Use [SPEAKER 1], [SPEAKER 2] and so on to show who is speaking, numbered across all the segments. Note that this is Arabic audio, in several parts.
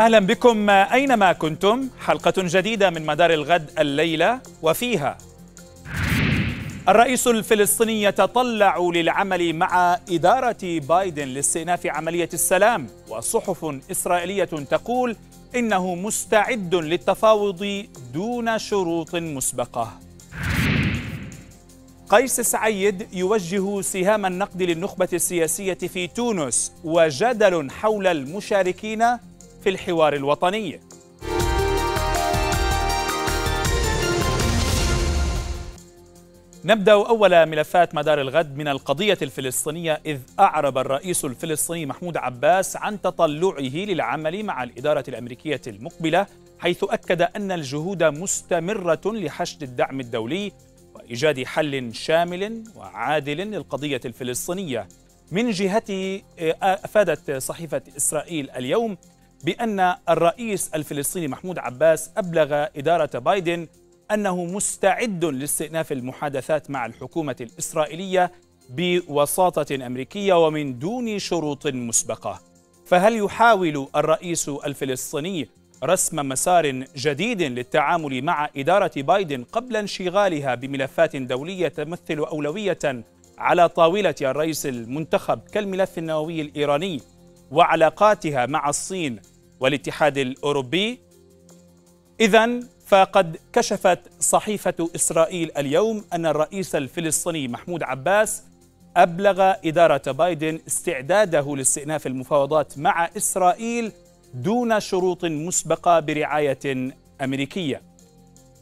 [SPEAKER 1] اهلا بكم اينما كنتم حلقه جديده من مدار الغد الليله وفيها الرئيس الفلسطيني يتطلع للعمل مع اداره بايدن لاستئناف عمليه السلام وصحف اسرائيليه تقول انه مستعد للتفاوض دون شروط مسبقه قيس سعيد يوجه سهام النقد للنخبه السياسيه في تونس وجدل حول المشاركين في الحوار الوطني نبدأ أول ملفات مدار الغد من القضية الفلسطينية إذ أعرب الرئيس الفلسطيني محمود عباس عن تطلعه للعمل مع الإدارة الأمريكية المقبلة حيث أكد أن الجهود مستمرة لحشد الدعم الدولي وإيجاد حل شامل وعادل للقضية الفلسطينية من جهته آه، أفادت صحيفة إسرائيل اليوم بأن الرئيس الفلسطيني محمود عباس أبلغ إدارة بايدن أنه مستعد لاستئناف المحادثات مع الحكومة الإسرائيلية بوساطة أمريكية ومن دون شروط مسبقة فهل يحاول الرئيس الفلسطيني رسم مسار جديد للتعامل مع إدارة بايدن قبل انشغالها بملفات دولية تمثل أولوية على طاولة الرئيس المنتخب كالملف النووي الإيراني وعلاقاتها مع الصين والاتحاد الأوروبي إذا فقد كشفت صحيفة إسرائيل اليوم أن الرئيس الفلسطيني محمود عباس أبلغ إدارة بايدن استعداده لاستئناف المفاوضات مع إسرائيل دون شروط مسبقة برعاية أمريكية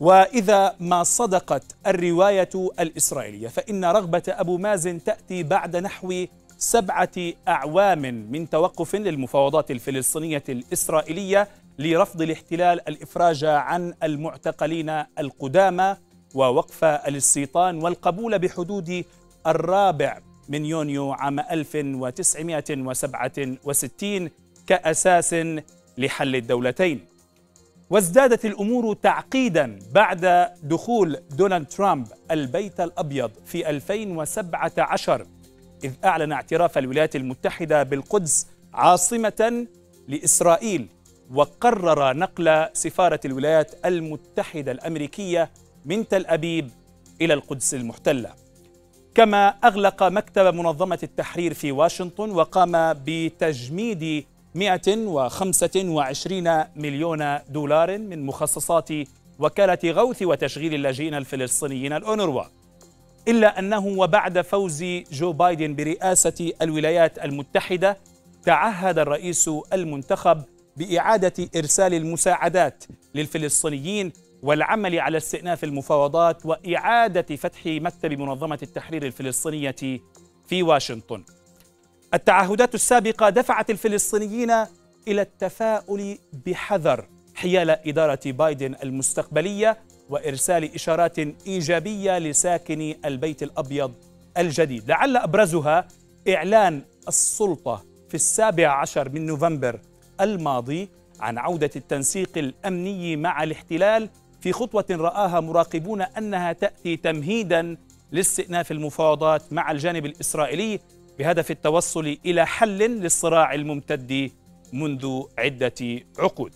[SPEAKER 1] وإذا ما صدقت الرواية الإسرائيلية فإن رغبة أبو مازن تأتي بعد نحو سبعة أعوام من توقف للمفاوضات الفلسطينية الإسرائيلية لرفض الاحتلال الإفراج عن المعتقلين القدامى ووقف الاستيطان والقبول بحدود الرابع من يونيو عام 1967 كأساس لحل الدولتين وازدادت الأمور تعقيدا بعد دخول دونالد ترامب البيت الأبيض في 2017 إذ أعلن اعتراف الولايات المتحدة بالقدس عاصمة لإسرائيل وقرر نقل سفارة الولايات المتحدة الأمريكية من تل أبيب إلى القدس المحتلة كما أغلق مكتب منظمة التحرير في واشنطن وقام بتجميد 125 مليون دولار من مخصصات وكالة غوث وتشغيل اللاجئين الفلسطينيين الأونروا إلا أنه وبعد فوز جو بايدن برئاسة الولايات المتحدة تعهد الرئيس المنتخب بإعادة إرسال المساعدات للفلسطينيين والعمل على استئناف المفاوضات وإعادة فتح مكتب منظمة التحرير الفلسطينية في واشنطن. التعهدات السابقة دفعت الفلسطينيين إلى التفاؤل بحذر حيال إدارة بايدن المستقبلية وإرسال إشارات إيجابية لساكني البيت الأبيض الجديد لعل أبرزها إعلان السلطة في السابع عشر من نوفمبر الماضي عن عودة التنسيق الأمني مع الاحتلال في خطوة رآها مراقبون أنها تأتي تمهيدا لاستئناف المفاوضات مع الجانب الإسرائيلي بهدف التوصل إلى حل للصراع الممتد منذ عدة عقود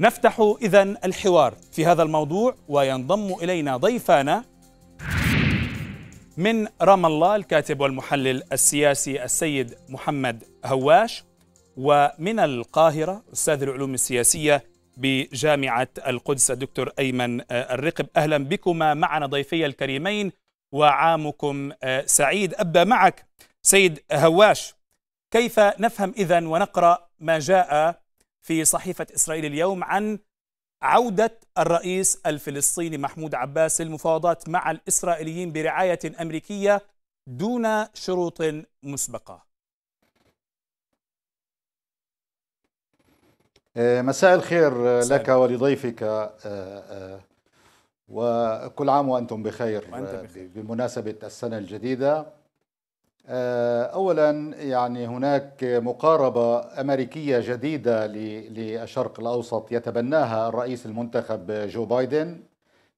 [SPEAKER 1] نفتح إذا الحوار في هذا الموضوع وينضم إلينا ضيفانا من رام الله الكاتب والمحلل السياسي السيد محمد هواش ومن القاهرة أستاذ العلوم السياسية بجامعة القدس الدكتور أيمن آه، الرقب أهلا بكما معنا ضيفي الكريمين وعامكم آه، سعيد أبا معك سيد هواش كيف نفهم إذا ونقرأ ما جاء في صحيفة إسرائيل اليوم عن عودة الرئيس الفلسطيني محمود عباس للمفاوضات مع الإسرائيليين برعاية أمريكية دون شروط مسبقة
[SPEAKER 2] آه، مساء الخير آه، مساء لك ولضيفك آه، وكل عام وأنتم بخير, وأنت بخير. بمناسبة السنة الجديدة آه، اولا يعني هناك مقاربه امريكيه جديده للشرق الاوسط يتبناها الرئيس المنتخب جو بايدن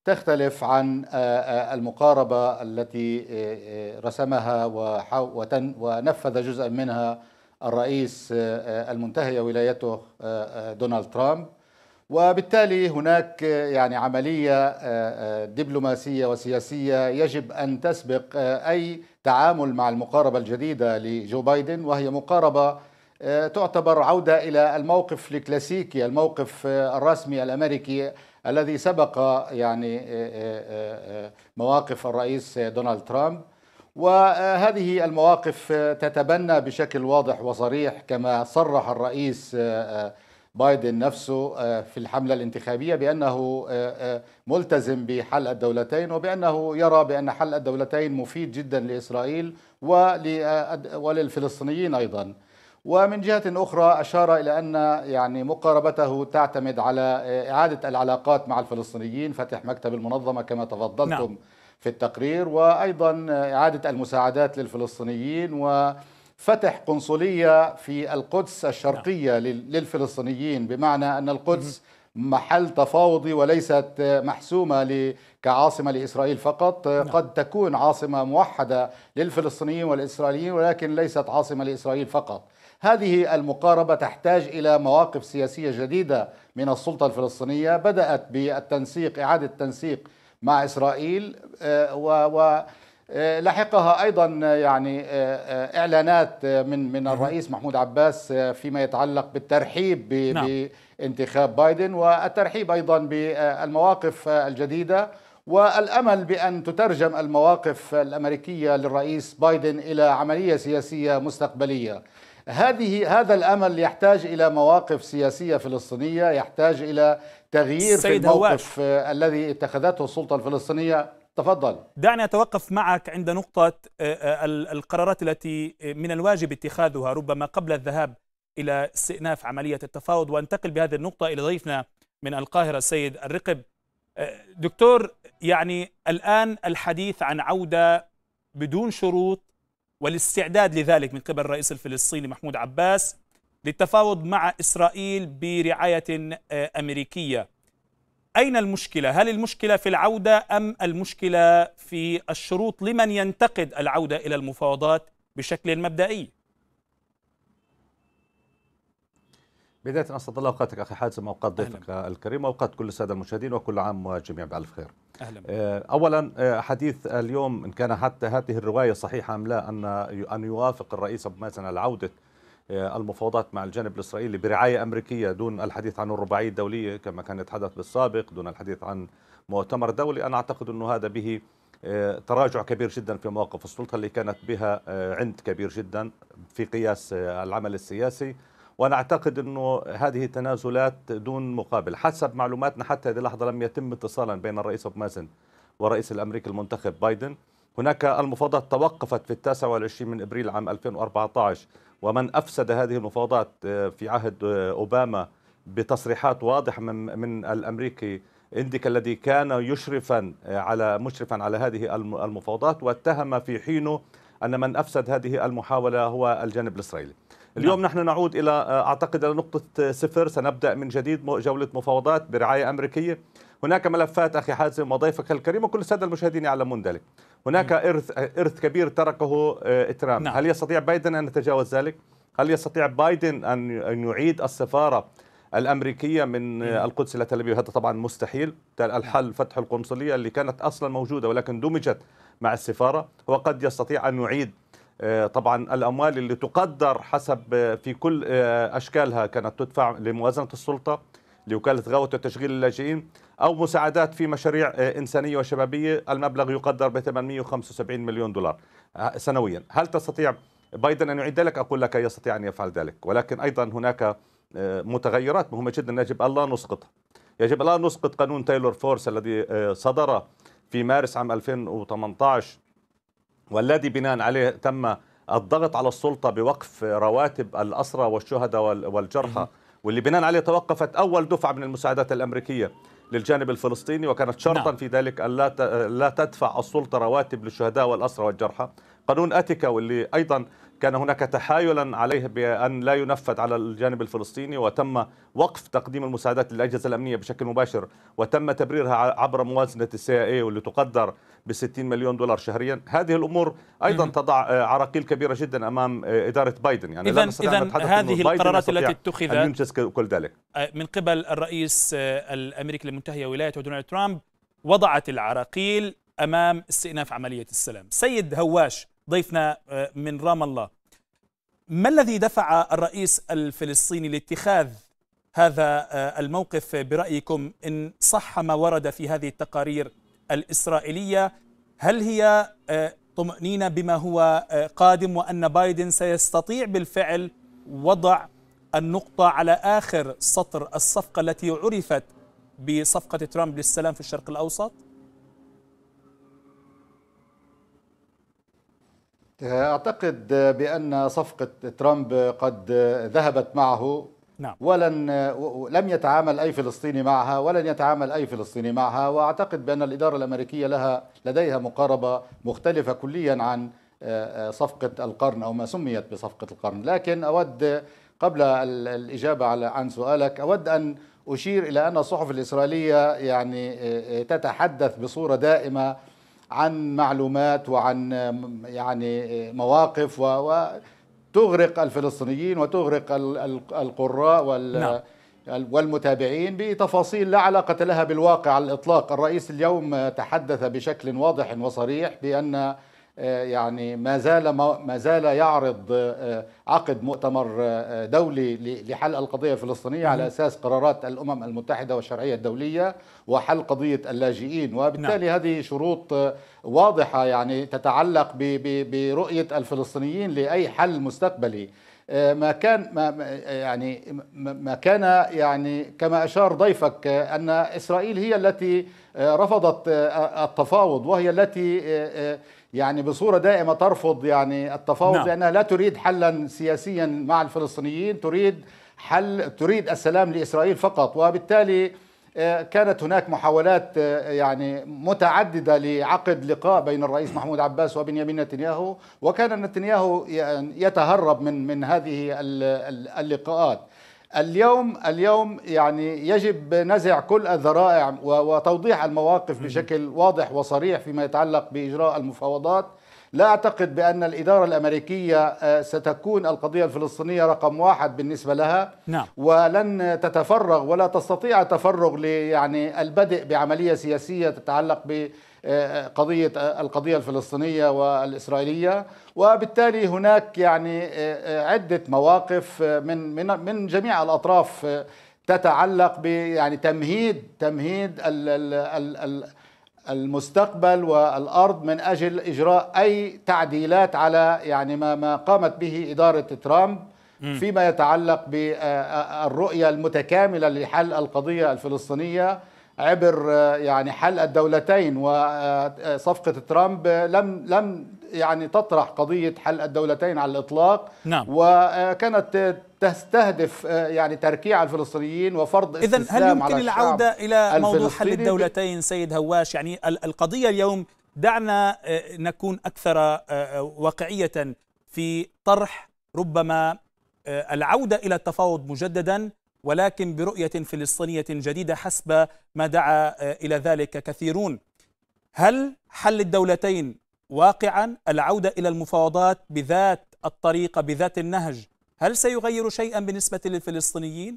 [SPEAKER 2] تختلف عن آه، آه، المقاربه التي رسمها ونفذ جزءا منها الرئيس المنتهي ولايته دونالد ترامب وبالتالي هناك آه، يعني عملية آه، آه، دبلوماسية وسياسية يجب أن تسبق أي تعامل مع المقاربة الجديدة لجو بايدن وهي مقاربة تعتبر عودة إلى الموقف الكلاسيكي الموقف الرسمي الأمريكي الذي سبق يعني مواقف الرئيس دونالد ترامب وهذه المواقف تتبنى بشكل واضح وصريح كما صرح الرئيس بايدن نفسه آه، في الحملة الانتخابية بأنه آه، آه، ملتزم بحل الدولتين وبأنه يرى بأن حل الدولتين مفيد جدا لإسرائيل وللفلسطينيين أيضا ومن جهة أخرى أشار إلى أن يعني مقاربته تعتمد على إعادة العلاقات مع الفلسطينيين فتح مكتب المنظمة كما تفضلتم نعم. في التقرير وأيضا إعادة المساعدات للفلسطينيين و فتح قنصلية في القدس الشرقية نعم. للفلسطينيين بمعنى أن القدس محل تفاوضي وليست محسومة كعاصمة لإسرائيل فقط نعم. قد تكون عاصمة موحدة للفلسطينيين والإسرائيليين ولكن ليست عاصمة لإسرائيل فقط هذه المقاربة تحتاج إلى مواقف سياسية جديدة من السلطة الفلسطينية بدأت بالتنسيق إعادة تنسيق مع إسرائيل آه، و, و آه، لحقها ايضا آه، يعني آه، اعلانات من من الرئيس محمود عباس فيما يتعلق بالترحيب نعم. بانتخاب بايدن والترحيب ايضا بالمواقف الجديده والامل بان تترجم المواقف الامريكيه للرئيس بايدن الى عمليه سياسيه مستقبليه. هذه هذا الامل يحتاج الى مواقف سياسيه فلسطينيه، يحتاج الى تغيير في الموقف هواش. الذي اتخذته السلطه الفلسطينيه
[SPEAKER 1] تفضل دعني أتوقف معك عند نقطة آه، آه، القرارات التي آه، من الواجب اتخاذها ربما قبل الذهاب إلى استئناف عملية التفاوض وأنتقل بهذه النقطة إلى ضيفنا من القاهرة السيد الرقب دكتور يعني الآن الحديث عن عودة بدون شروط والاستعداد لذلك من قبل الرئيس الفلسطيني محمود عباس للتفاوض مع إسرائيل برعاية أمريكية أين المشكلة؟ هل المشكلة في العودة أم المشكلة في الشروط لمن ينتقد العودة إلى المفاوضات بشكل
[SPEAKER 3] مبدئي؟ بداية أستطيع الله أوقاتك أخي حازم أوقات ضيفك الكريم وأوقات كل السادة المشاهدين وكل عام والجميع بألف خير أهلا آه، أولا آه، حديث اليوم إن كان حتى هذه الرواية صحيحة أم لا أن أن يوافق الرئيس أبو مازن على عودة آه، المفاوضات مع الجانب الإسرائيلي برعاية أمريكية دون الحديث عن الرباعية الدولية كما كان يتحدث بالسابق دون الحديث عن مؤتمر دولي أنا أعتقد أنه هذا به آه، تراجع كبير جدا في مواقف السلطة اللي كانت بها آه، عند كبير جدا في قياس العمل السياسي وانا اعتقد انه هذه تنازلات دون مقابل حسب معلوماتنا حتى هذه اللحظه لم يتم اتصالا بين الرئيس مازن ورئيس الامريكي المنتخب بايدن هناك المفاوضات توقفت في التاسع والعشرين من ابريل عام 2014 ومن أفسد هذه المفاوضات آه، في عهد آه، أوباما بتصريحات واضحة من, من الأمريكي إنديك الذي كان يشرفا آه، على مشرفا على هذه المفاوضات واتهم في حينه أن من أفسد هذه المحاولة هو الجانب الإسرائيلي نعم. اليوم نحن نعود إلى أعتقد إلى نقطة صفر سنبدأ من جديد جولة مفاوضات برعاية أمريكية هناك ملفات أخي حازم وضيفك الكريم وكل السادة المشاهدين يعلمون ذلك هناك إرث إرث كبير تركه آه، ترامب نعم. هل يستطيع بايدن أن يتجاوز ذلك؟ هل يستطيع بايدن أن يعيد السفارة الأمريكية من آه، القدس إلى تل أبيب هذا طبعا مستحيل الحل فتح القنصلية اللي كانت أصلا موجودة ولكن دمجت مع السفارة وقد يستطيع أن يعيد آه، طبعا الأموال اللي تقدر حسب في كل أشكالها كانت تدفع لموازنة السلطة لوكالة غاوة وتشغيل اللاجئين أو مساعدات في مشاريع آه، إنسانية وشبابية المبلغ يقدر ب 875 مليون دولار آه، سنويا هل تستطيع بايدن أن يعيد ذلك أقول لك يستطيع أن يفعل ذلك ولكن أيضا هناك آه، متغيرات مهمة جدا يجب ألا نسقطها يجب ألا نسقط قانون تايلور فورس الذي صدر في مارس عام 2018 والذي بناء عليه تم الضغط على السلطة بوقف رواتب الأسرى والشهداء والجرحى واللي بناء عليه توقفت أول دفعة من المساعدات الأمريكية للجانب الفلسطيني وكانت شرطا نعم. في ذلك أن لا تدفع السلطة رواتب للشهداء والأسرى والجرحى قانون أتيكا واللي أيضا كان هناك تحايلا عليه بأن لا ينفذ على الجانب الفلسطيني وتم وقف تقديم المساعدات للأجهزة الأمنية بشكل مباشر وتم تبريرها عبر موازنة السي إيه اي واللي تقدر ب 60 مليون دولار شهريا هذه الأمور أيضا تضع عراقيل كبيرة جدا أمام إدارة بايدن يعني إذا إذا هذه القرارات التي اتخذت كل ذلك
[SPEAKER 1] آه، من قبل الرئيس آه، الأمريكي المنتهي ولايته دونالد ترامب وضعت العراقيل أمام استئناف عملية السلام سيد هواش ضيفنا آه، من رام الله ما الذي دفع الرئيس الفلسطيني لاتخاذ هذا آه، الموقف برأيكم إن صح ما ورد في هذه التقارير الإسرائيلية هل هي آه، طمأنينة بما هو قادم وأن بايدن سيستطيع بالفعل وضع النقطة على آخر سطر الصفقة التي عرفت بصفقة ترامب للسلام في الشرق الأوسط؟
[SPEAKER 2] أعتقد بأن صفقة ترامب قد ذهبت معه نعم. ولن لم يتعامل أي فلسطيني معها ولن يتعامل أي فلسطيني معها وأعتقد بأن الإدارة الأمريكية لها لديها مقاربة مختلفة كليا عن آه، صفقة القرن أو ما سميت بصفقة القرن لكن أود قبل الإجابة عن سؤالك أود أن أشير إلى أن الصحف الإسرائيلية يعني آه، آه، تتحدث بصورة دائمة عن معلومات وعن يعني مواقف وتغرق الفلسطينيين وتغرق القراء وال نعم. والمتابعين بتفاصيل لا علاقة لها بالواقع على الإطلاق الرئيس اليوم تحدث بشكل واضح وصريح بأن آه، يعني ما زال ما زال يعرض آه، آه، عقد مؤتمر دولي لحل القضيه الفلسطينيه على اساس قرارات الامم المتحده والشرعيه الدوليه وحل قضيه اللاجئين وبالتالي نعم. هذه شروط واضحه يعني تتعلق برؤيه الفلسطينيين لاي حل مستقبلي ما كان ما يعني ما كان يعني كما اشار ضيفك ان اسرائيل هي التي رفضت التفاوض وهي التي يعني بصورة دائمة ترفض يعني التفاوض نعم. لأنها لا تريد حلا سياسيا مع الفلسطينيين تريد حل تريد السلام لإسرائيل فقط وبالتالي آه، كانت هناك محاولات آه، يعني متعددة لعقد لقاء بين الرئيس محمود عباس وبنيامين نتنياهو وكان نتنياهو يتهرب من من هذه اللقاءات اليوم اليوم يعني يجب نزع كل الذرائع وتوضيح المواقف بشكل واضح وصريح فيما يتعلق باجراء المفاوضات لا اعتقد بان الاداره الامريكيه آه، ستكون القضيه الفلسطينيه رقم واحد بالنسبه لها نعم. ولن تتفرغ ولا تستطيع التفرغ يعني البدء بعمليه سياسيه تتعلق ب قضية القضية الفلسطينية والإسرائيلية وبالتالي هناك يعني عدة مواقف من من من جميع الأطراف تتعلق بيعني تمهيد تمهيد ال ال ال ال المستقبل والارض من اجل اجراء اي تعديلات على يعني ما ما قامت به اداره ترامب فيما يتعلق بالرؤيه آه، آه، المتكامله لحل القضيه الفلسطينيه عبر آه، يعني حل الدولتين وصفقة آه، ترامب آه، لم لم يعني تطرح قضية حل الدولتين على الإطلاق نعم. وكانت تستهدف يعني تركيع الفلسطينيين وفرض إذا هل يمكن العودة إلى موضوع حل الدولتين
[SPEAKER 1] سيد هواش يعني القضية اليوم دعنا نكون أكثر واقعية في طرح ربما العودة إلى التفاوض مجددا ولكن برؤية فلسطينية جديدة حسب ما دعا آه، إلى ذلك كثيرون هل حل الدولتين واقعا العودة إلى المفاوضات بذات الطريقة بذات النهج هل سيغير شيئا بالنسبة للفلسطينيين؟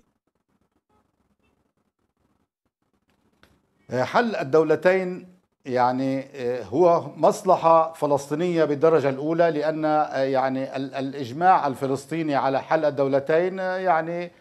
[SPEAKER 1] آه، حل الدولتين يعني
[SPEAKER 2] آه، هو مصلحة فلسطينية بالدرجة الأولى لأن يعني الإجماع الفلسطيني على حل الدولتين يعني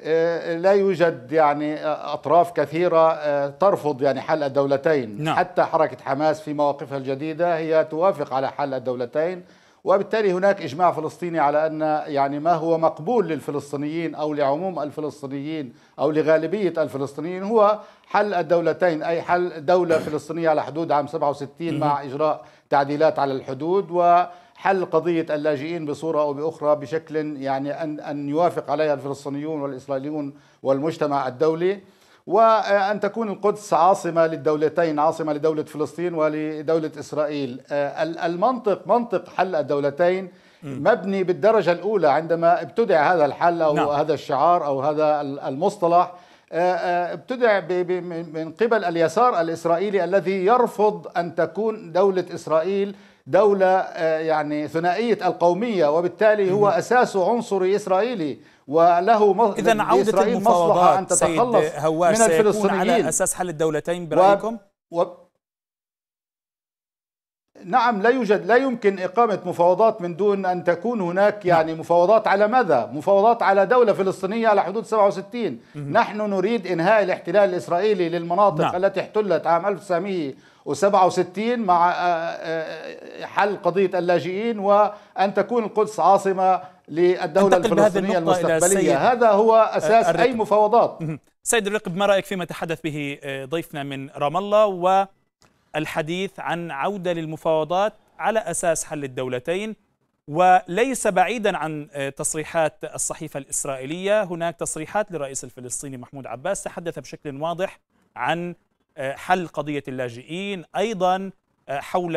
[SPEAKER 2] آه، لا يوجد يعني آه، اطراف كثيره آه، ترفض يعني حل الدولتين نعم. حتى حركه حماس في مواقفها الجديده هي توافق على حل الدولتين وبالتالي هناك اجماع فلسطيني على ان يعني ما هو مقبول للفلسطينيين او لعموم الفلسطينيين او لغالبيه الفلسطينيين هو حل الدولتين اي حل دوله فلسطينيه على حدود عام 67 مع اجراء تعديلات على الحدود و حل قضية اللاجئين بصورة أو بأخرى بشكل يعني أن أن يوافق عليها الفلسطينيون والإسرائيليون والمجتمع الدولي وأن تكون القدس عاصمة للدولتين عاصمة لدولة فلسطين ولدولة إسرائيل آه، المنطق منطق حل الدولتين مبني بالدرجة الأولى عندما ابتدع هذا الحل أو نعم. هذا الشعار أو هذا المصطلح آه، آه، ابتدع من قبل اليسار الإسرائيلي الذي يرفض أن تكون دولة إسرائيل دولة آه، يعني ثنائية القومية وبالتالي هو أساس عنصري إسرائيلي وله إذا عودة المفاوضات سيد هواش من الفلسطينيين على أساس
[SPEAKER 1] حل الدولتين برأيكم؟ و... و...
[SPEAKER 2] نعم لا يوجد لا يمكن إقامة مفاوضات من دون أن تكون هناك نعم. يعني مفاوضات على ماذا؟ مفاوضات على دولة فلسطينية على حدود 67 نحن نريد إنهاء الاحتلال الإسرائيلي للمناطق نعم. التي احتلت عام 1967 مع آه، آه، آه، حل قضية اللاجئين وأن تكون القدس عاصمة للدولة الفلسطينية المستقبلية هذا هو أساس الرقب. أي مفاوضات
[SPEAKER 1] سيد الرقب ما رأيك فيما تحدث به ضيفنا من رام الله و الحديث عن عودة للمفاوضات على أساس حل الدولتين وليس بعيدا عن آه، تصريحات الصحيفة الإسرائيلية هناك تصريحات للرئيس الفلسطيني محمود عباس تحدث بشكل واضح عن آه، حل قضية اللاجئين أيضا آه، حول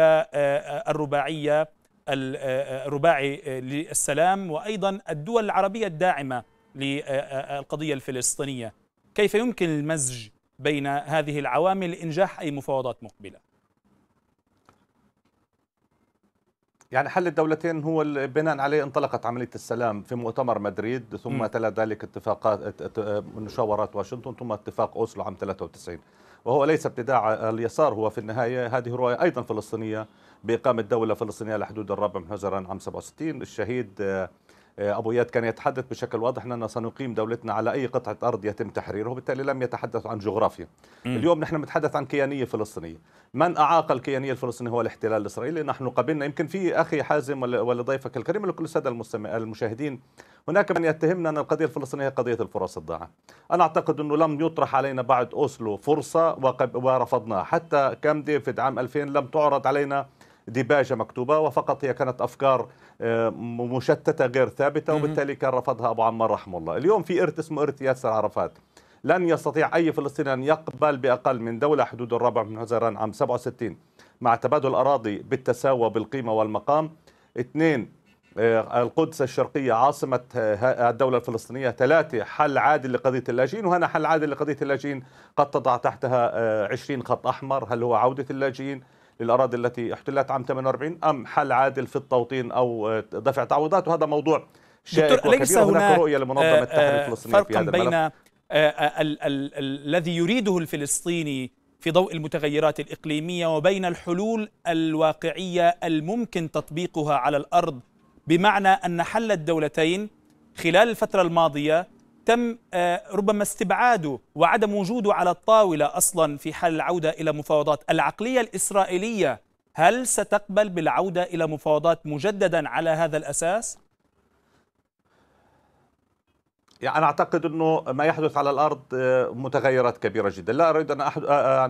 [SPEAKER 1] الرباعية الرباعي للسلام وأيضا الدول العربية الداعمة للقضية الفلسطينية كيف يمكن المزج بين هذه العوامل لإنجاح أي مفاوضات مقبلة
[SPEAKER 3] يعني حل الدولتين هو بناء عليه انطلقت عمليه السلام في مؤتمر مدريد ثم م. تلا ذلك اتفاقات مشاورات واشنطن ثم اتفاق اوسلو عام 93 وهو ليس ابتداع اليسار هو في النهايه هذه رؤيه ايضا فلسطينيه باقامه دوله فلسطينيه على حدود الرابع من حزيران عام 67 الشهيد آه، ابو اياد كان يتحدث بشكل واضح اننا سنقيم دولتنا على اي قطعه ارض يتم تحريرها وبالتالي لم يتحدث عن جغرافيا م. اليوم نحن نتحدث عن كيانيه فلسطينيه من اعاق الكيانيه الفلسطينيه هو الاحتلال الاسرائيلي نحن قبلنا يمكن في اخي حازم ولضيفك الكريم ولكل الساده المشاهدين هناك من يتهمنا ان القضيه الفلسطينيه هي قضيه الفرص الضاعه انا اعتقد انه لم يطرح علينا بعد اوسلو فرصه ورفضناها حتى كام ديفيد عام 2000 لم تعرض علينا ديباجة مكتوبة وفقط هي كانت أفكار آه، مشتتة غير ثابتة وبالتالي كان رفضها أبو عمار رحمه الله اليوم في إرث اسمه إرث ياسر عرفات لن يستطيع أي فلسطيني أن يقبل بأقل من دولة حدود الرابع من حزيران عام 67 مع تبادل الأراضي بالتساوى بالقيمة والمقام اثنين آه، القدس الشرقية عاصمة آه، الدولة الفلسطينية ثلاثة حل عادل لقضية اللاجئين وهنا حل عادل لقضية اللاجئين قد تضع تحتها 20 خط أحمر هل هو عودة اللاجئين للأراضي التي احتلت عام 48 أم حل عادل في التوطين أو دفع تعويضات وهذا موضوع شائك وكبير ليس هناك رؤية لمنظمة آه، التحرير آه، الفلسطينية في هذا بين آه،
[SPEAKER 1] الذي يريده الفلسطيني في ضوء المتغيرات الإقليمية وبين الحلول الواقعية الممكن تطبيقها على الأرض بمعنى أن حل الدولتين خلال الفترة الماضية تم آه، ربما استبعاده وعدم وجوده على الطاولة أصلا في حال العودة إلى مفاوضات العقلية الإسرائيلية هل ستقبل بالعودة إلى مفاوضات مجددا على هذا الأساس؟
[SPEAKER 3] يعني أنا أعتقد أنه ما يحدث على الأرض آه، متغيرات كبيرة جدا لا أريد أن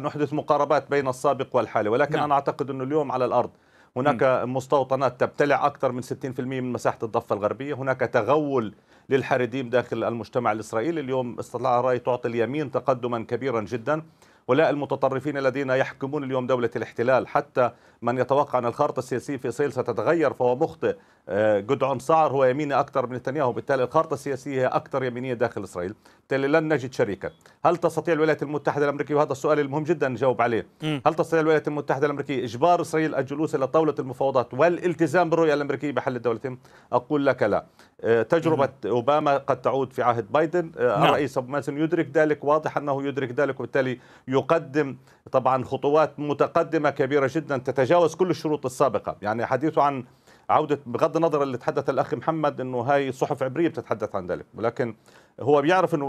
[SPEAKER 3] أحدث آه، مقاربات بين السابق والحالي ولكن نعم. أنا أعتقد أنه اليوم على الأرض هناك م. مستوطنات تبتلع أكثر من 60% من مساحة الضفة الغربية هناك تغول للحريديم داخل المجتمع الإسرائيلي اليوم استطلاع الرأي تعطي اليمين تقدما كبيرا جدا ولا المتطرفين الذين يحكمون اليوم دولة الاحتلال حتى من يتوقع أن الخارطة السياسية في إسرائيل ستتغير فهو مخطئ آه، جدعون سعر هو يميني أكثر من نتنياهو بالتالي الخارطة السياسية هي أكثر يمينية داخل إسرائيل بالتالي لن نجد شريكا هل تستطيع الولايات المتحدة الأمريكية وهذا السؤال المهم جدا نجاوب عليه م. هل تستطيع الولايات المتحدة الأمريكية إجبار إسرائيل الجلوس إلى طاولة المفاوضات والالتزام بالرؤية الأمريكية بحل الدولتين أقول لك لا آه، تجربة م. أوباما قد تعود في عهد بايدن آه، نعم. الرئيس أبو مازن يدرك ذلك واضح أنه يدرك ذلك وبالتالي يقدم طبعا خطوات متقدمة كبيرة جدا تتجاوز تجاوز كل الشروط السابقه يعني حديثه عن عوده بغض النظر اللي تحدث الاخ محمد انه هاي صحف عبريه بتتحدث عن ذلك ولكن هو بيعرف انه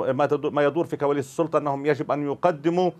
[SPEAKER 3] ما يدور في كواليس السلطه انهم يجب ان يقدموا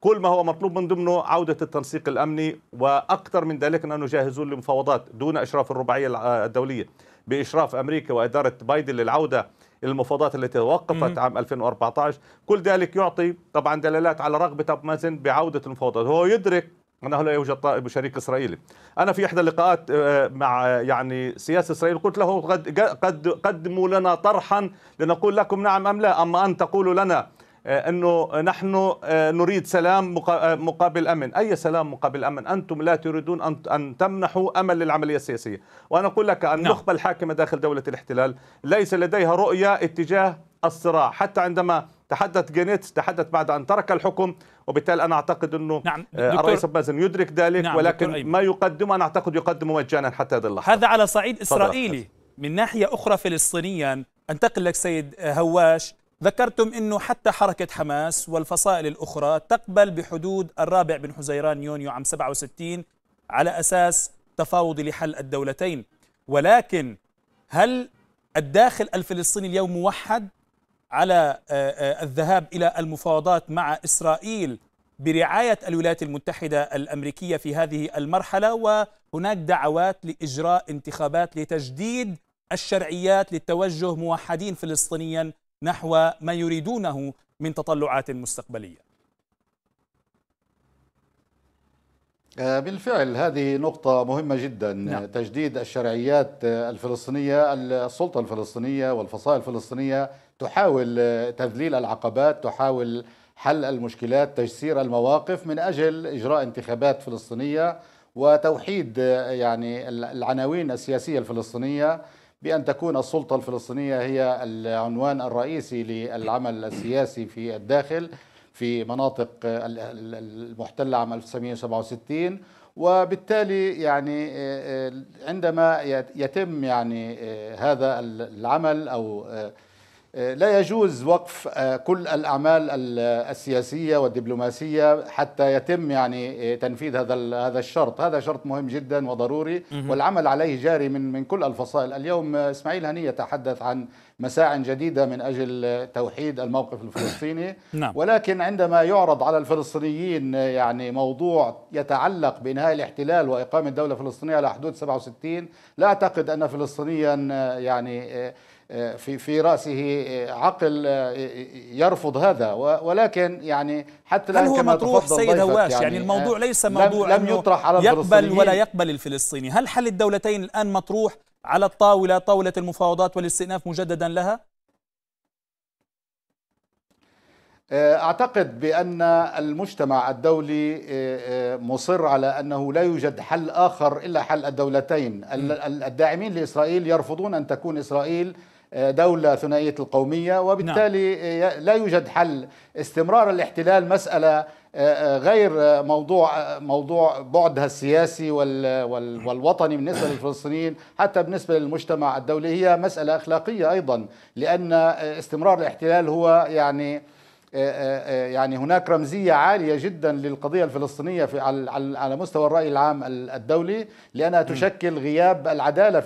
[SPEAKER 3] كل ما هو مطلوب من ضمنه عودة التنسيق الأمني وأكثر من ذلك انهم جاهزون لمفاوضات دون إشراف الرباعية الدولية بإشراف أمريكا وإدارة بايدن للعودة المفاوضات التي توقفت عام 2014 كل ذلك يعطي طبعا دلالات على رغبة ابو مازن بعودة المفاوضات هو يدرك أنه لا يوجد طائب شريك إسرائيلي أنا في إحدى اللقاءات آه، مع آه، يعني سياسة إسرائيل قلت له قد, قد قدموا لنا طرحا لنقول لكم نعم أم لا أما أن تقولوا لنا آه، أنه نحن نريد سلام مقابل أمن أي سلام مقابل أمن أنتم لا تريدون أن تمنحوا أمل للعملية السياسية وأنا أقول لك النخبة نعم. الحاكمة داخل دولة الاحتلال ليس لديها رؤية اتجاه الصراع حتى عندما تحدث جينيتس تحدث بعد أن ترك الحكم وبالتالي أنا أعتقد أنه نعم آه، الرئيس مازن يدرك ذلك نعم ولكن ما يقدمه أنا أعتقد يقدمه مجانا حتى هذه اللحظة هذا على صعيد إسرائيلي من ناحية أخرى
[SPEAKER 1] فلسطينيا أنتقل لك سيد آه، هواش ذكرتم أنه حتى حركة حماس والفصائل الأخرى تقبل بحدود الرابع من حزيران يونيو عام 67 على أساس تفاوض لحل الدولتين ولكن هل الداخل الفلسطيني اليوم موحد على آه، آه، الذهاب إلى المفاوضات مع إسرائيل برعاية الولايات المتحدة الأمريكية في هذه المرحلة وهناك دعوات لإجراء انتخابات لتجديد الشرعيات للتوجه موحدين فلسطينيا نحو ما يريدونه من تطلعات مستقبليه
[SPEAKER 2] آه، بالفعل هذه نقطة مهمة جدا نعم. تجديد الشرعيات الفلسطينية السلطة الفلسطينية والفصائل الفلسطينية تحاول آه، تذليل العقبات تحاول حل المشكلات تيسير المواقف من اجل اجراء انتخابات فلسطينيه وتوحيد آه، يعني العناوين السياسيه الفلسطينيه بان تكون السلطه الفلسطينيه هي العنوان الرئيسي للعمل السياسي في الداخل في مناطق آه، المحتله عام 1967 وبالتالي يعني عندما يتم يعني هذا العمل او آه، لا يجوز وقف آه، كل الأعمال السياسية والدبلوماسية حتى يتم يعني آه، تنفيذ هذا هذا الشرط، هذا شرط مهم جدا وضروري والعمل عليه جاري من من كل الفصائل، اليوم إسماعيل هنيه يتحدث عن مساع جديدة من أجل توحيد الموقف الفلسطيني نعم. ولكن عندما يعرض على الفلسطينيين يعني موضوع يتعلق بإنهاء الاحتلال وإقامة دولة فلسطينية على حدود 67 لا أعتقد أن فلسطينيا يعني آه، في في راسه آه، عقل آه، يرفض هذا ولكن يعني حتى الان هل هو كما مطروح سيد هواش يعني, يعني الموضوع ليس موضوع لم, لم يطرح
[SPEAKER 3] على يقبل
[SPEAKER 1] ولا يقبل الفلسطيني هل حل الدولتين الان مطروح على الطاوله طاوله المفاوضات والاستئناف مجددا لها
[SPEAKER 2] اعتقد بان المجتمع الدولي مصر على انه لا يوجد حل اخر الا حل الدولتين الداعمين لاسرائيل يرفضون ان تكون اسرائيل دولة ثنائية القومية وبالتالي نعم. لا يوجد حل استمرار الاحتلال مسألة آه، آه، غير موضوع آه، موضوع بعدها السياسي والوطني بالنسبه للفلسطينيين حتى بالنسبه للمجتمع الدولي هي مساله اخلاقيه ايضا لان استمرار الاحتلال هو يعني آه، آه، آه، يعني هناك رمزية عالية جدا للقضية الفلسطينية في على مستوى الرأي العام الدولي لأنها تشكل غياب العدالة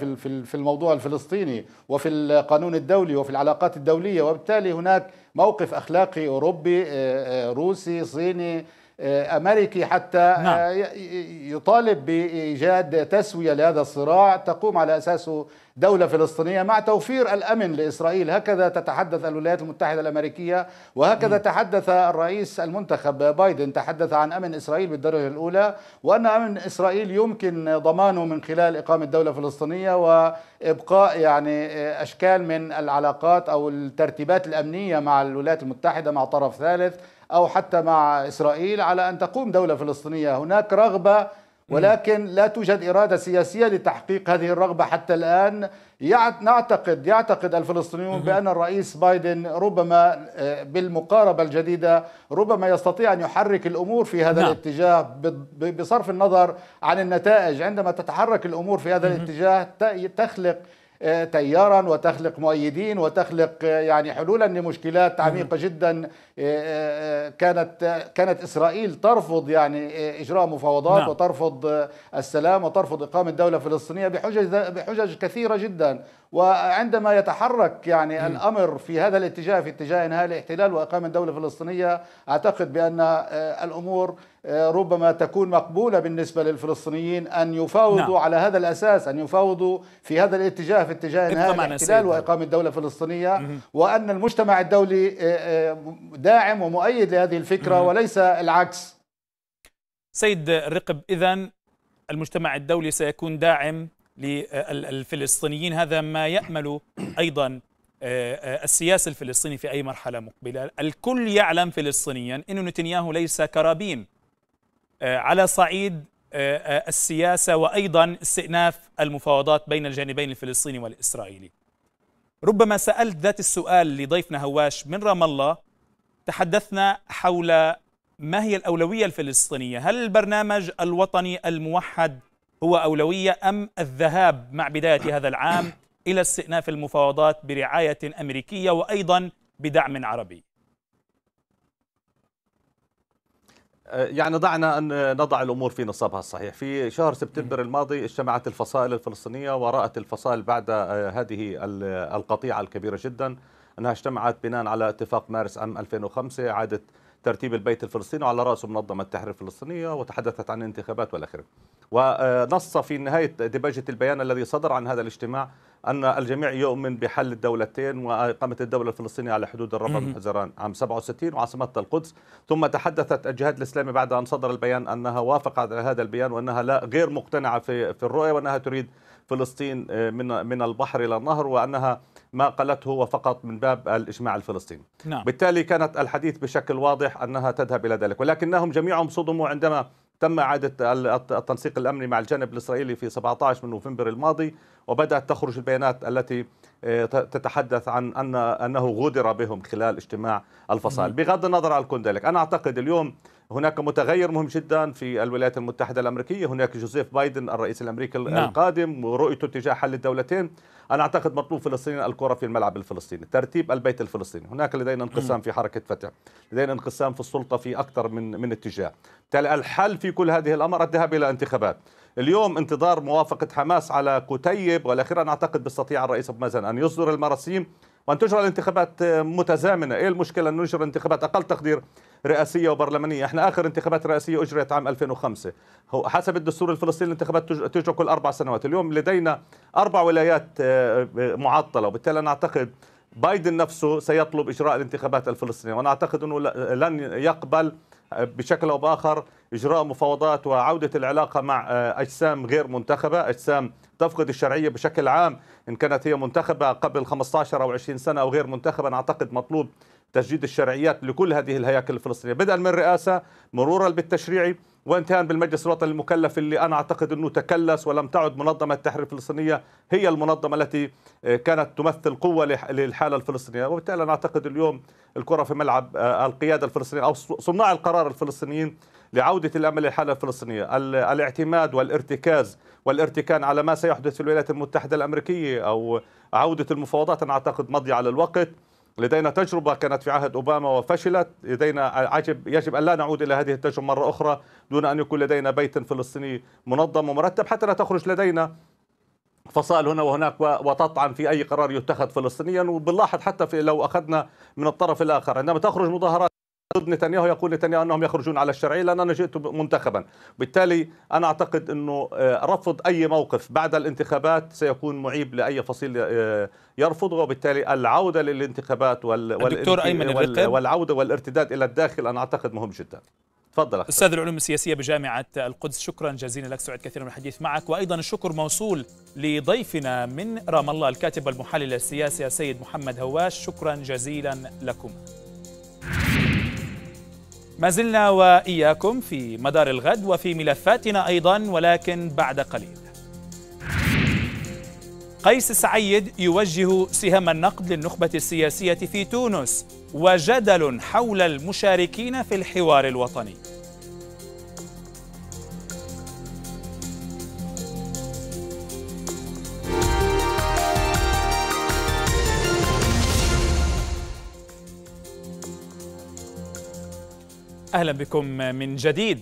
[SPEAKER 2] في الموضوع الفلسطيني وفي القانون الدولي وفي العلاقات الدولية وبالتالي هناك موقف أخلاقي أوروبي روسي صيني آه، أمريكي حتى آه، نعم. يطالب بإيجاد تسوية لهذا الصراع تقوم على أساسه دولة فلسطينية مع توفير الأمن لإسرائيل هكذا تتحدث الولايات المتحدة الأمريكية وهكذا م. تحدث الرئيس المنتخب بايدن تحدث عن أمن إسرائيل بالدرجة الأولى وأن أمن إسرائيل يمكن ضمانه من خلال إقامة دولة فلسطينية وإبقاء يعني آه، أشكال من العلاقات أو الترتيبات الأمنية مع الولايات المتحدة مع طرف ثالث أو حتى مع إسرائيل على أن تقوم دولة فلسطينية هناك رغبة ولكن لا توجد إرادة سياسية لتحقيق هذه الرغبة حتى الآن نعتقد يعتقد الفلسطينيون بأن الرئيس بايدن ربما آه، بالمقاربة الجديدة ربما يستطيع أن يحرك الأمور في هذا نعم. الاتجاه بصرف النظر عن النتائج عندما تتحرك الأمور في هذا الاتجاه تخلق آه، تيارا وتخلق مؤيدين وتخلق آه، يعني حلولا لمشكلات نعم. عميقه جدا آه، كانت كانت اسرائيل ترفض يعني اجراء مفاوضات نعم. وترفض السلام وترفض اقامه دوله فلسطينيه بحجج بحجج كثيره جدا وعندما يتحرك يعني الأمر في هذا الاتجاه في اتجاه إنهاء الاحتلال وإقامة دولة فلسطينية أعتقد بأن آه، الأمور آه، ربما تكون مقبولة بالنسبة للفلسطينيين أن يفاوضوا نعم. على هذا الأساس أن يفاوضوا في هذا الاتجاه في اتجاه إنهاء الاحتلال وإقامة دولة فلسطينية وأن المجتمع الدولي آه، داعم ومؤيد لهذه الفكرة وليس العكس
[SPEAKER 1] سيد رقب إذا المجتمع الدولي سيكون داعم للفلسطينيين هذا ما يأمل أيضا آه، آه، السياسة الفلسطيني في أي مرحلة مقبلة الكل يعلم فلسطينيا أن نتنياهو ليس كرابين آه، على صعيد السياسة وأيضا استئناف المفاوضات بين الجانبين الفلسطيني والإسرائيلي ربما سألت ذات السؤال لضيفنا هواش من رام الله تحدثنا حول ما هي الأولوية الفلسطينية هل البرنامج الوطني الموحد هو أولوية أم الذهاب مع بداية هذا العام إلى استئناف المفاوضات برعاية أمريكية وأيضا بدعم عربي
[SPEAKER 3] أه، يعني دعنا أن نضع الأمور في نصابها الصحيح في شهر سبتمبر الماضي اجتمعت الفصائل الفلسطينية ورأت الفصائل بعد أه، هذه القطيعة الكبيرة جدا أنها اجتمعت بناء على اتفاق مارس عام 2005 عادت ترتيب البيت الفلسطيني وعلى رأسه منظمة التحرير الفلسطينية وتحدثت عن الانتخابات والى آخره ونص في نهاية دباجة البيان الذي صدر عن هذا الاجتماع أن الجميع يؤمن بحل الدولتين وإقامة الدولة الفلسطينية على حدود الرفح من حزيران عام 67 وعاصمة القدس ثم تحدثت الجهاد الإسلامي بعد أن صدر البيان أنها وافقت على هذا البيان وأنها لا غير مقتنعة في, في الرؤية وأنها تريد فلسطين آه، من من البحر إلى النهر وأنها ما قالته هو فقط من باب الإجماع الفلسطيني نعم. بالتالي كانت الحديث بشكل واضح أنها تذهب إلى ذلك ولكنهم جميعهم صدموا عندما تم إعادة التنسيق الأمني مع الجانب الإسرائيلي في 17 من نوفمبر الماضي وبدأت تخرج البيانات التي آه، تتحدث عن أن أنه غدر بهم خلال اجتماع الفصائل نعم. بغض النظر عن كل ذلك أنا أعتقد اليوم هناك متغير مهم جدا في الولايات المتحدة الأمريكية هناك جوزيف بايدن الرئيس الأمريكي نعم. القادم ورؤيته تجاه حل الدولتين أنا أعتقد مطلوب فلسطين الكرة في الملعب الفلسطيني ترتيب البيت الفلسطيني هناك لدينا انقسام في حركة فتح لدينا انقسام في السلطة في أكثر من من اتجاه بالتالي الحل في كل هذه الأمر الذهاب إلى انتخابات اليوم انتظار موافقة حماس على كتيب والأخيرا أعتقد بيستطيع الرئيس ابو مازن أن يصدر المراسيم وأن تجرى الانتخابات متزامنة إيه المشكلة انه نجرى انتخابات أقل تقدير رئاسية وبرلمانية إحنا آخر انتخابات رئاسية أجريت عام 2005 هو حسب الدستور الفلسطيني الانتخابات تجرى كل أربع سنوات اليوم لدينا أربع ولايات آه، معطلة وبالتالي أنا أعتقد بايدن نفسه سيطلب إجراء الانتخابات الفلسطينية وأنا أعتقد أنه لن يقبل آه، بشكل أو بآخر إجراء مفاوضات وعودة العلاقة مع آه، أجسام غير منتخبة أجسام تفقد الشرعية بشكل عام إن كانت هي منتخبة قبل 15 أو 20 سنة أو غير منتخبة أنا أعتقد مطلوب تجديد الشرعيات لكل هذه الهياكل الفلسطينية بدءا من الرئاسة مرورا بالتشريعي وانتهاء بالمجلس الوطني المكلف اللي انا اعتقد انه تكلس ولم تعد منظمه التحرير الفلسطينيه هي المنظمه التي آه، كانت تمثل قوه للحاله الفلسطينيه وبالتالي انا اعتقد اليوم الكره في ملعب آه، القياده الفلسطينيه او صناع القرار الفلسطينيين لعودة الأمل للحالة الفلسطينية الاعتماد والارتكاز والارتكان على ما سيحدث في الولايات المتحدة الأمريكية أو عودة المفاوضات أنا أعتقد مضي على الوقت لدينا تجربة كانت في عهد أوباما وفشلت لدينا عجب يجب أن لا نعود إلى هذه التجربة مرة أخرى دون أن يكون لدينا بيت فلسطيني منظم ومرتب حتى لا تخرج لدينا فصائل هنا وهناك وتطعن في أي قرار يتخذ فلسطينيا وبنلاحظ حتى في لو أخذنا من الطرف الآخر عندما تخرج مظاهرات ضد نتنياهو يقول نتنياهو انهم يخرجون على الشرعيه لان انا جئت منتخبا، بالتالي انا اعتقد انه آه، رفض اي موقف بعد الانتخابات سيكون معيب لاي فصيل آه، يرفضه وبالتالي العوده للانتخابات وال ايمن الرقب والعوده والارتداد الى الداخل انا اعتقد مهم جدا. تفضل استاذ
[SPEAKER 1] العلوم السياسيه بجامعه القدس شكرا جزيلا لك سعد كثيرا بالحديث معك وايضا الشكر موصول لضيفنا من رام الله الكاتب والمحلل السياسي السيد محمد هواش شكرا جزيلا لكم. ما زلنا وإياكم في مدار الغد وفي ملفاتنا أيضا ولكن بعد قليل قيس سعيد يوجه سهام النقد للنخبة السياسية في تونس وجدل حول المشاركين في الحوار الوطني اهلا بكم من جديد.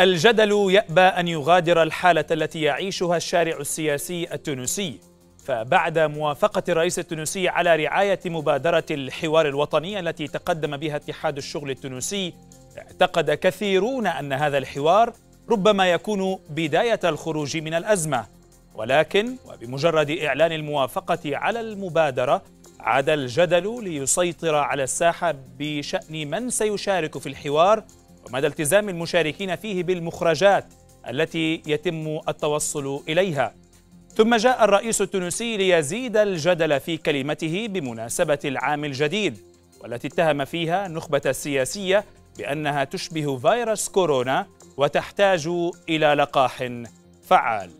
[SPEAKER 1] الجدل يأبى ان يغادر الحاله التي يعيشها الشارع السياسي التونسي، فبعد موافقه الرئيس التونسي على رعايه مبادره الحوار الوطني التي تقدم بها اتحاد الشغل التونسي، اعتقد كثيرون ان هذا الحوار ربما يكون بدايه الخروج من الازمه، ولكن وبمجرد اعلان الموافقه على المبادره عاد الجدل ليسيطر على الساحه بشان من سيشارك في الحوار ومدى التزام المشاركين فيه بالمخرجات التي يتم التوصل إليها ثم جاء الرئيس التونسي ليزيد الجدل في كلمته بمناسبة العام الجديد والتي اتهم فيها النخبة السياسية بأنها تشبه فيروس كورونا وتحتاج إلى لقاح فعال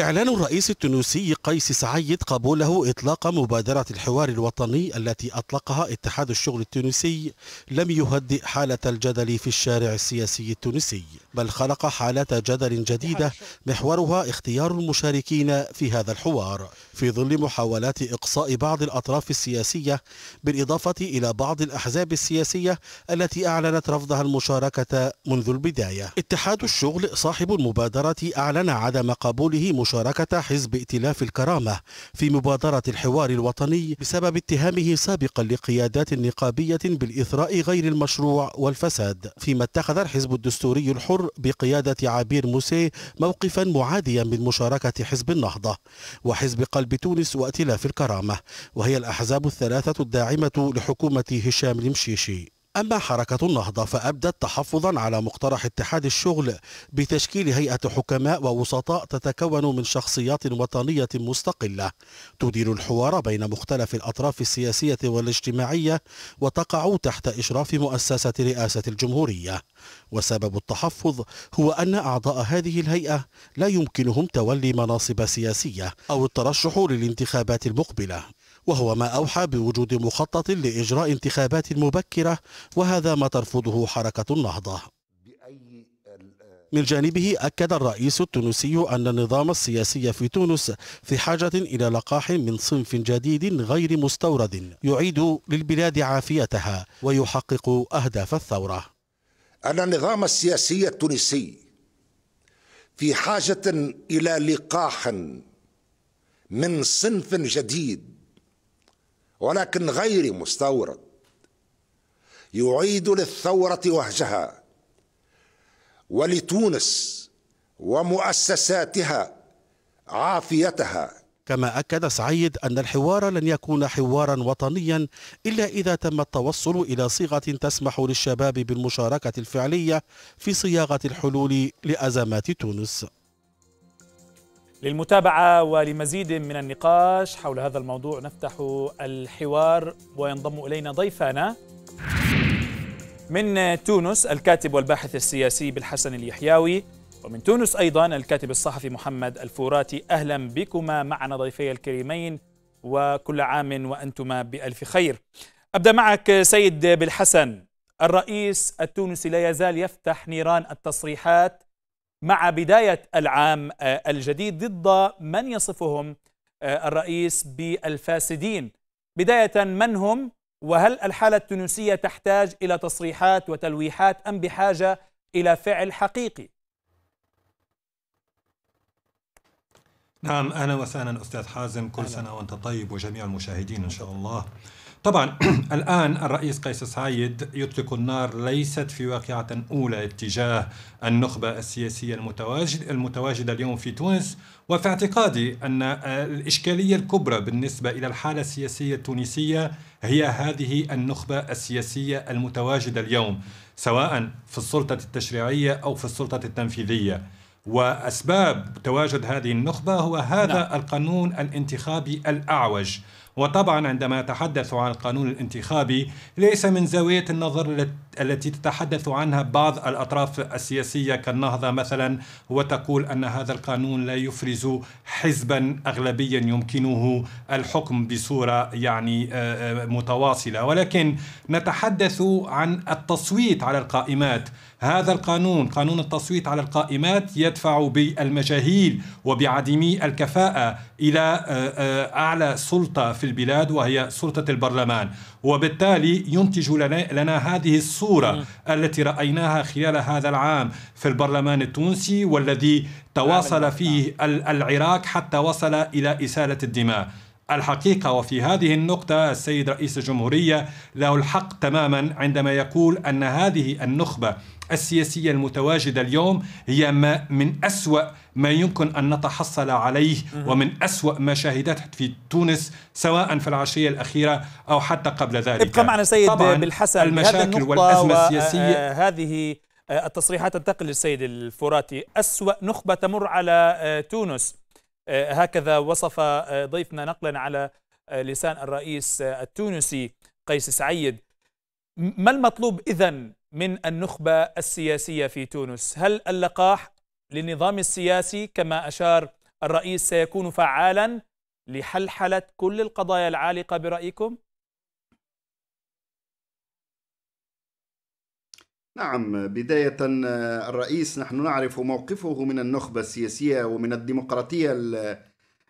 [SPEAKER 4] إعلان الرئيس التونسي قيس سعيد قبوله إطلاق مبادرة الحوار الوطني التي أطلقها اتحاد الشغل التونسي لم يهدئ حالة الجدل في الشارع السياسي التونسي بل خلق حالة جدل جديدة محورها اختيار المشاركين في هذا الحوار في ظل محاولات إقصاء بعض الأطراف السياسية بالإضافة إلى بعض الأحزاب السياسية التي أعلنت رفضها المشاركة منذ البداية اتحاد الشغل صاحب المبادرة أعلن عدم قبوله مشاركة حزب ائتلاف الكرامة في مبادرة الحوار الوطني بسبب اتهامه سابقا لقيادات نقابية بالإثراء غير المشروع والفساد فيما اتخذ الحزب الدستوري الحر بقيادة عبير موسي موقفا معاديا من مشاركة حزب النهضة وحزب قلب تونس وائتلاف الكرامة وهي الأحزاب الثلاثة الداعمة لحكومة هشام المشيشي أما حركة النهضة فأبدت تحفظا على مقترح اتحاد الشغل بتشكيل هيئة حكماء ووسطاء تتكون من شخصيات وطنية مستقلة تدير الحوار بين مختلف الأطراف السياسية والاجتماعية وتقع تحت إشراف مؤسسة رئاسة الجمهورية وسبب التحفظ هو أن أعضاء هذه الهيئة لا يمكنهم تولي مناصب سياسية أو الترشح للانتخابات المقبلة وهو ما أوحى بوجود مخطط لإجراء انتخابات مبكرة وهذا ما ترفضه حركة النهضة من جانبه أكد الرئيس التونسي أن النظام السياسي في تونس في حاجة إلى لقاح من صنف جديد غير مستورد يعيد للبلاد عافيتها ويحقق أهداف الثورة
[SPEAKER 2] أن النظام السياسي التونسي في حاجة إلى لقاح من صنف جديد ولكن غير مستورد يعيد للثورة وهجها ولتونس
[SPEAKER 4] ومؤسساتها عافيتها كما أكد سعيد أن الحوار لن يكون حوارا وطنيا إلا إذا تم التوصل إلى صيغة تسمح للشباب بالمشاركة الفعلية في صياغة الحلول لأزمات تونس
[SPEAKER 1] للمتابعة ولمزيد من النقاش حول هذا الموضوع نفتح الحوار وينضم إلينا ضيفانا من تونس الكاتب والباحث السياسي بالحسن اليحياوي ومن تونس أيضا الكاتب الصحفي محمد الفوراتي أهلا بكما معنا ضيفي الكريمين وكل عام وأنتما بألف خير أبدأ معك سيد بالحسن الرئيس التونسي لا يزال يفتح نيران التصريحات مع بداية العام آه، الجديد ضد من يصفهم آه، الرئيس بالفاسدين بداية من هم وهل الحالة التونسية تحتاج إلى تصريحات وتلويحات أم بحاجة إلى فعل حقيقي
[SPEAKER 5] نعم أهلا وسهلا أستاذ حازم كل أهلا. سنة وأنت طيب وجميع المشاهدين إن شاء الله طبعا الآن الرئيس قيس سعيد يطلق النار ليست في واقعة أولى اتجاه النخبة السياسية المتواجد المتواجدة اليوم في تونس وفي اعتقادي أن الإشكالية الكبرى بالنسبة إلى الحالة السياسية التونسية هي هذه النخبة السياسية المتواجدة اليوم سواء في السلطة التشريعية أو في السلطة التنفيذية واسباب تواجد هذه النخبه هو هذا نعم. القانون الانتخابي الاعوج وطبعا عندما أتحدث عن القانون الانتخابي ليس من زاوية النظر التي تتحدث عنها بعض الأطراف السياسية كالنهضة مثلا وتقول أن هذا القانون لا يفرز حزبا أغلبيا يمكنه الحكم بصورة يعني آه، آه، متواصلة ولكن نتحدث عن التصويت على القائمات هذا القانون قانون التصويت على القائمات يدفع بالمجاهيل وبعدمي الكفاءة إلى آه، آه، أعلى سلطة في البلاد وهي سلطة البرلمان وبالتالي ينتج لنا هذه الصورة التي رأيناها خلال هذا العام في البرلمان التونسي والذي تواصل نعم. فيه العراق حتى وصل إلى إسالة الدماء الحقيقة وفي هذه النقطة السيد رئيس الجمهورية له الحق تماما عندما يقول أن هذه النخبة السياسية المتواجدة اليوم هي ما من أسوأ ما يمكن أن نتحصل عليه ومن أسوأ ما شاهدته في تونس سواء في العشرية الأخيرة أو حتى قبل ذلك ابقى معنا سيد بالحسن المشاكل والأزمة السياسية آه،
[SPEAKER 1] آه، هذه آه، التصريحات تنتقل للسيد الفراتي أسوأ نخبة تمر على تونس هكذا وصف ضيفنا نقلا على لسان الرئيس التونسي قيس سعيد ما المطلوب إذن من النخبة السياسية في تونس هل اللقاح للنظام السياسي كما أشار الرئيس سيكون فعالا لحلحلة كل القضايا العالقة برأيكم؟
[SPEAKER 6] نعم بداية الرئيس نحن نعرف موقفه من النخبة السياسية ومن الديمقراطية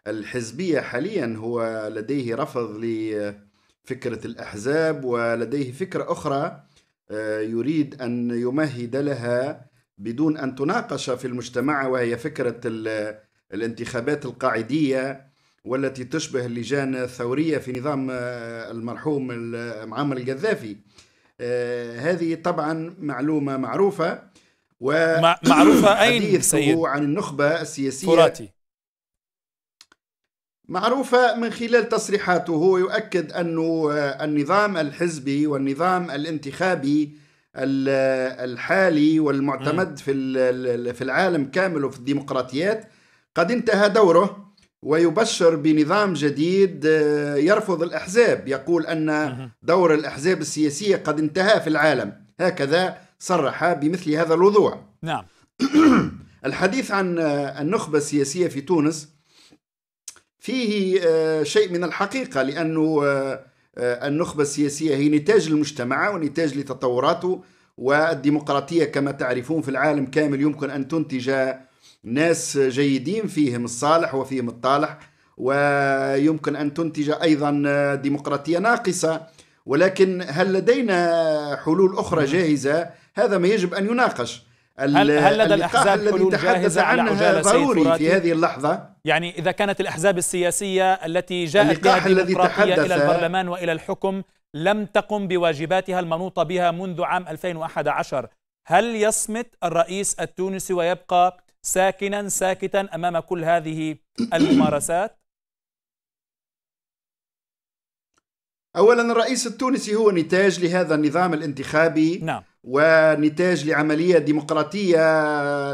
[SPEAKER 6] الحزبية حاليا هو لديه رفض لفكرة الأحزاب ولديه فكرة أخرى آه، يريد أن يمهد لها بدون أن تناقش في المجتمع وهي فكرة الانتخابات القاعدية والتي تشبه اللجان الثورية في نظام آه، المرحوم معمر القذافي آه، هذه طبعا معلومة معروفة ومعروفة أين سيد؟ عن النخبة السياسية فراتي معروفة من خلال تصريحاته هو يؤكد أن آه، النظام الحزبي والنظام الانتخابي آه، الحالي والمعتمد في في العالم كامل وفي الديمقراطيات قد انتهى دوره ويبشر بنظام جديد آه، يرفض الاحزاب يقول ان دور الاحزاب السياسيه قد انتهى في العالم هكذا صرح بمثل هذا الوضوح نعم الحديث عن النخبه السياسيه في تونس فيه آه، شيء من الحقيقة لأنه آه، آه، النخبة السياسية هي نتاج المجتمع ونتاج لتطوراته والديمقراطية كما تعرفون في العالم كامل يمكن أن تنتج ناس جيدين فيهم الصالح وفيهم الطالح ويمكن أن تنتج أيضا ديمقراطية ناقصة ولكن هل لدينا حلول أخرى جاهزة هذا ما يجب أن يناقش هل, هل لدى الأحزاب حلول جاهزة على عجالة ضروري في هذه اللحظة
[SPEAKER 1] يعني إذا كانت الأحزاب السياسية التي جاءت بها الديمقراطية إلى البرلمان وإلى الحكم لم تقم بواجباتها المنوطة بها منذ عام 2011 هل يصمت الرئيس التونسي ويبقى ساكنا ساكتا أمام كل هذه الممارسات؟ اولا الرئيس التونسي هو نتاج لهذا النظام
[SPEAKER 6] الانتخابي نعم ونتاج لعمليه ديمقراطيه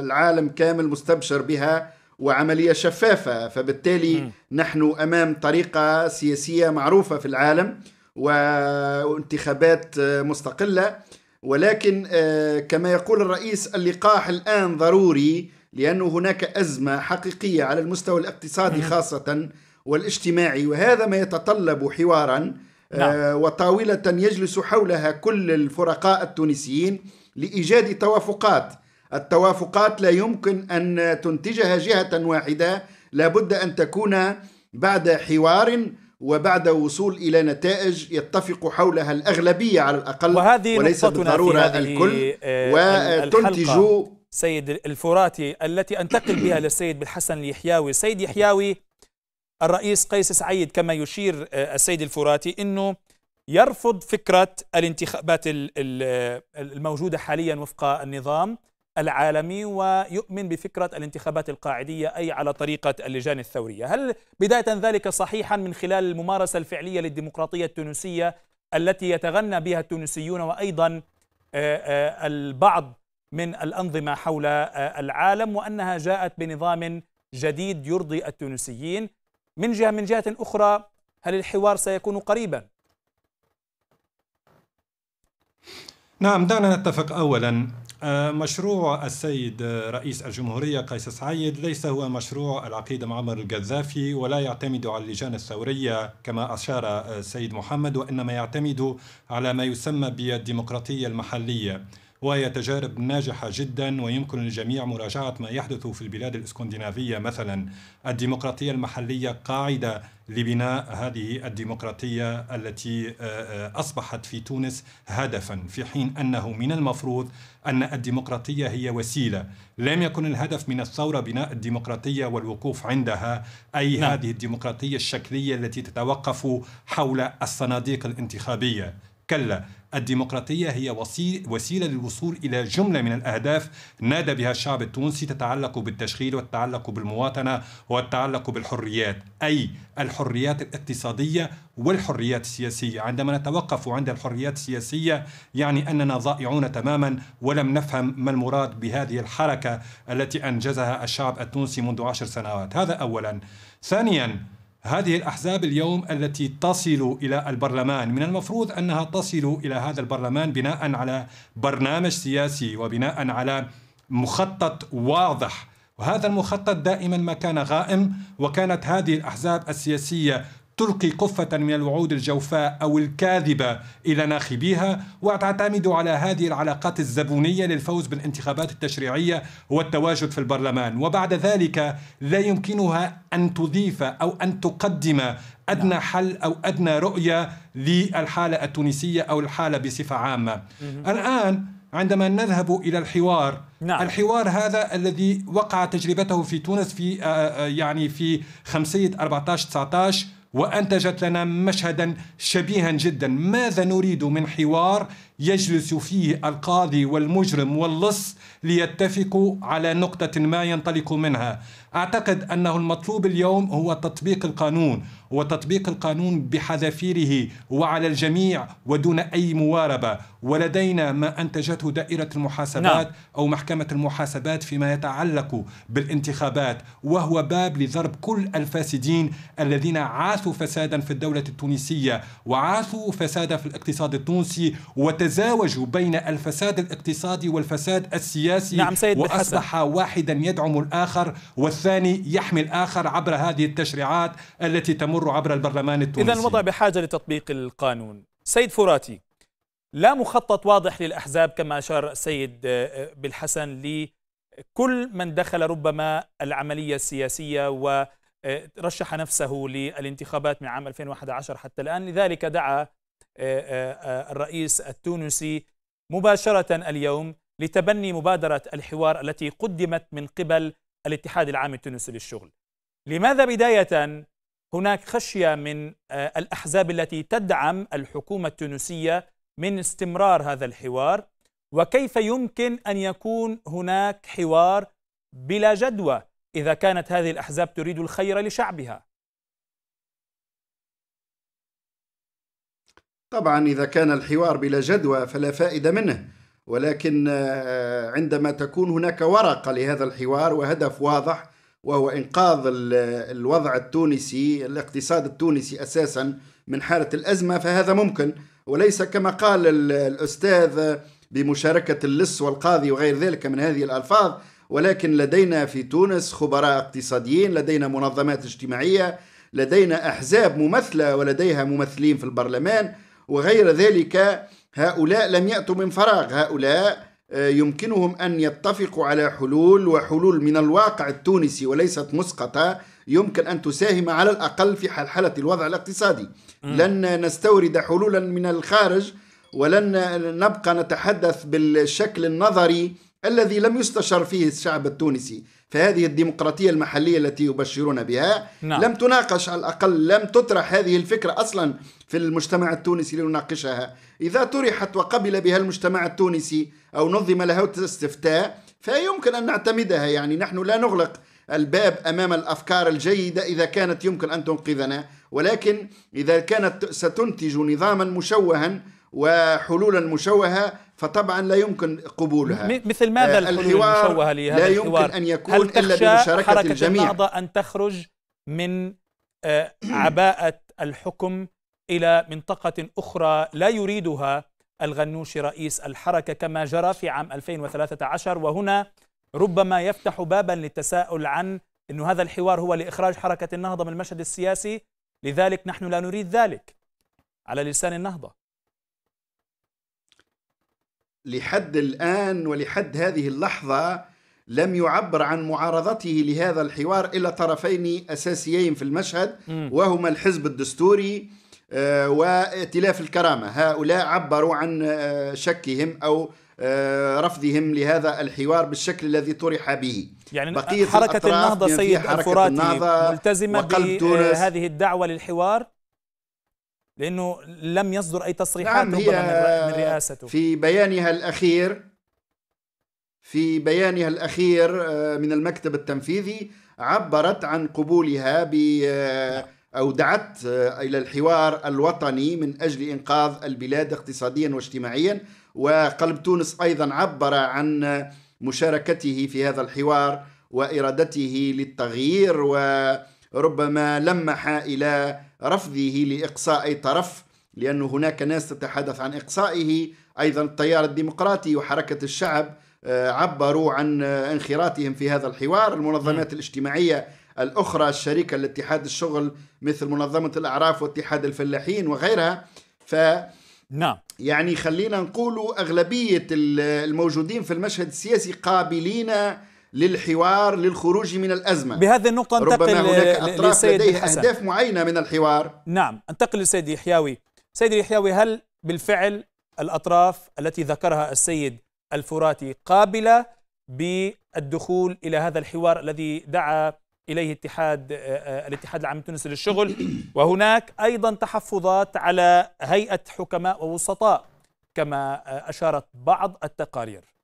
[SPEAKER 6] العالم كامل مستبشر بها وعمليه شفافه فبالتالي م. نحن امام طريقه سياسيه معروفه في العالم وانتخابات مستقله ولكن آه، كما يقول الرئيس اللقاح الان ضروري لانه هناك ازمه حقيقيه على المستوى الاقتصادي خاصه والاجتماعي وهذا ما يتطلب حوارا نعم. آه، وطاولة يجلس حولها كل الفرقاء التونسيين لإيجاد توافقات التوافقات لا يمكن أن تنتجها جهة واحدة لابد أن تكون بعد حوار وبعد وصول إلى نتائج يتفق حولها الأغلبية على الأقل وهذه وليس بالضرورة الكل آه، وتنتج
[SPEAKER 1] سيد الفراتي التي أنتقل بها للسيد بالحسن اليحياوي سيد يحياوي الرئيس قيس سعيد كما يشير آه، السيد الفراتي انه يرفض فكره الانتخابات آه، الموجوده حاليا وفق النظام العالمي ويؤمن بفكره الانتخابات القاعديه اي على طريقه اللجان الثوريه، هل بدايه ذلك صحيحا من خلال الممارسه الفعليه للديمقراطيه التونسيه التي يتغنى بها التونسيون وايضا آه، البعض من الانظمه حول العالم وانها جاءت بنظام جديد يرضي التونسيين من جهة من جهة أخرى هل الحوار سيكون قريبا؟
[SPEAKER 5] نعم دعنا نتفق أولا آه، مشروع السيد آه، رئيس الجمهورية قيس سعيد ليس هو مشروع العقيد معمر القذافي ولا يعتمد على اللجان الثورية كما أشار آه، السيد محمد وإنما يعتمد على ما يسمى بالديمقراطية المحلية وهي تجارب ناجحة جدا ويمكن للجميع مراجعة ما يحدث في البلاد الاسكندنافية مثلا الديمقراطية المحلية قاعدة لبناء هذه الديمقراطية التي آه، آه، أصبحت في تونس هدفا في حين أنه من المفروض أن الديمقراطية هي وسيلة لم يكن الهدف من الثورة بناء الديمقراطية والوقوف عندها أي نعم. هذه الديمقراطية الشكلية التي تتوقف حول الصناديق الانتخابية كلا الديمقراطية هي وسيلة للوصول إلى جملة من الأهداف نادى بها الشعب التونسي تتعلق بالتشغيل وتتعلق بالمواطنة وتتعلق بالحريات أي الحريات الاقتصادية والحريات السياسية عندما نتوقف عند الحريات السياسية يعني أننا ضائعون تماما ولم نفهم ما المراد بهذه الحركة التي أنجزها الشعب التونسي منذ عشر سنوات هذا أولا ثانيا هذه الأحزاب اليوم التي تصل إلى البرلمان من المفروض أنها تصل إلى هذا البرلمان بناء على برنامج سياسي وبناء على مخطط واضح وهذا المخطط دائما ما كان غائم وكانت هذه الأحزاب السياسية تلقي قفة من الوعود الجوفاء أو الكاذبة إلى ناخبيها وتعتمد على هذه العلاقات الزبونية للفوز بالانتخابات التشريعية والتواجد في البرلمان وبعد ذلك لا يمكنها أن تضيف أو أن تقدم أدنى نعم. حل أو أدنى رؤية للحالة التونسية أو الحالة بصفة عامة الآن عندما نذهب الى الحوار نعم. الحوار هذا الذي وقع تجربته في تونس في آه، آه، يعني في خمسيه 14 19 وانتجت لنا مشهدا شبيها جدا ماذا نريد من حوار يجلس فيه القاضي والمجرم واللص ليتفقوا على نقطة ما ينطلق منها أعتقد أنه المطلوب اليوم هو تطبيق القانون وتطبيق القانون بحذافيره وعلى الجميع ودون أي مواربة ولدينا ما أنتجته دائرة المحاسبات نعم. أو محكمة المحاسبات فيما يتعلق بالانتخابات وهو باب لضرب كل الفاسدين الذين عاثوا فسادا في الدولة التونسية وعاثوا فسادا في الاقتصاد التونسي وت تزاوجوا بين الفساد الاقتصادي والفساد السياسي نعم سيد وأصبح بحسن. واحدا يدعم الآخر والثاني يحمي الآخر عبر هذه التشريعات التي تمر عبر البرلمان التونسي إذا الوضع بحاجة لتطبيق القانون سيد فراتي لا مخطط
[SPEAKER 1] واضح للأحزاب كما أشار السيد آه، آه، بالحسن لكل من دخل ربما العملية السياسية و آه، رشح نفسه للانتخابات من عام 2011 حتى الآن لذلك دعا آه، آه، آه، الرئيس التونسي مباشرة اليوم لتبني مبادرة الحوار التي قدمت من قبل الاتحاد العام التونسي للشغل لماذا بداية هناك خشية من الأحزاب التي تدعم الحكومة التونسية من استمرار هذا الحوار وكيف يمكن أن يكون هناك حوار بلا جدوى إذا كانت هذه الأحزاب تريد الخير لشعبها
[SPEAKER 6] طبعا إذا كان الحوار بلا جدوى فلا فائدة منه ولكن آه، عندما تكون هناك ورقة لهذا الحوار وهدف واضح وهو إنقاذ الوضع التونسي الاقتصاد التونسي أساسا من حالة الأزمة فهذا ممكن وليس كما قال الأستاذ بمشاركة اللص والقاضي وغير ذلك من هذه الألفاظ ولكن لدينا في تونس خبراء اقتصاديين لدينا منظمات اجتماعية لدينا أحزاب ممثلة ولديها ممثلين في البرلمان وغير ذلك هؤلاء لم يأتوا من فراغ هؤلاء آه، يمكنهم أن يتفقوا على حلول وحلول من الواقع التونسي وليست مسقطة يمكن أن تساهم على الأقل في حلحلة الوضع الاقتصادي لن نستورد حلولا من الخارج ولن نبقى نتحدث بالشكل النظري الذي لم يستشر فيه الشعب التونسي فهذه الديمقراطية المحلية التي يبشرون بها نعم. لم تناقش على الأقل لم تطرح هذه الفكرة أصلا في المجتمع التونسي لنناقشها إذا طرحت وقبل بها المجتمع التونسي أو نظم له استفتاء فيمكن أن نعتمدها يعني نحن لا نغلق الباب امام الافكار الجيده اذا كانت يمكن ان تنقذنا ولكن اذا كانت ستنتج نظاما مشوها وحلولا مشوهه فطبعا لا يمكن قبولها مثل ماذا آه، الحلول المشوهة لهذا لا يمكن الحوار؟ أن يكون هل تخشى إلا بمشاركة حركة الجميع النهضة
[SPEAKER 1] أن تخرج من آه، عباءة الحكم إلى منطقة أخرى لا يريدها الغنوشي رئيس الحركة كما جرى في عام 2013 وهنا ربما يفتح بابا للتساؤل عن أن هذا الحوار هو لإخراج حركة النهضة من المشهد السياسي لذلك نحن لا نريد ذلك على لسان النهضة
[SPEAKER 6] لحد الآن ولحد هذه اللحظة لم يعبر عن معارضته لهذا الحوار إلا طرفين أساسيين في المشهد وهما الحزب الدستوري آه، وائتلاف الكرامة هؤلاء عبروا عن آه، شكهم أو آه، رفضهم لهذا الحوار بالشكل الذي طرح به
[SPEAKER 1] يعني بقية حركة النهضة سيد الفراتي ملتزمة بهذه الدعوة للحوار لأنه لم يصدر أي تصريحات نعم هي من رئاسته في
[SPEAKER 6] بيانها الأخير في بيانها الأخير آه، من المكتب التنفيذي عبرت عن قبولها ب آه، أو دعت آه، إلى الحوار الوطني من أجل إنقاذ البلاد اقتصاديا واجتماعيا وقلب تونس أيضا عبر عن مشاركته في هذا الحوار وإرادته للتغيير وربما لمح إلى رفضه لإقصاء أي طرف لأن هناك ناس تتحدث عن إقصائه أيضا التيار الديمقراطي وحركة الشعب آه، عبروا عن آه، انخراطهم في هذا الحوار المنظمات الاجتماعية الأخرى الشريكة لاتحاد الشغل مثل منظمة الأعراف واتحاد الفلاحين وغيرها ف نعم يعني خلينا نقول أغلبية الموجودين في المشهد السياسي قابلين للحوار للخروج من الأزمة بهذه النقطة انتقل ربما هناك أطراف لديها أهداف
[SPEAKER 1] معينة من الحوار نعم انتقل للسيد يحياوي سيد يحياوي هل بالفعل الأطراف التي ذكرها السيد الفراتي قابلة بالدخول إلى هذا الحوار الذي دعا إليه اتحاد آه، آه، الاتحاد العام التونسي للشغل وهناك أيضا تحفظات على هيئة حكماء ووسطاء كما آه، أشارت بعض التقارير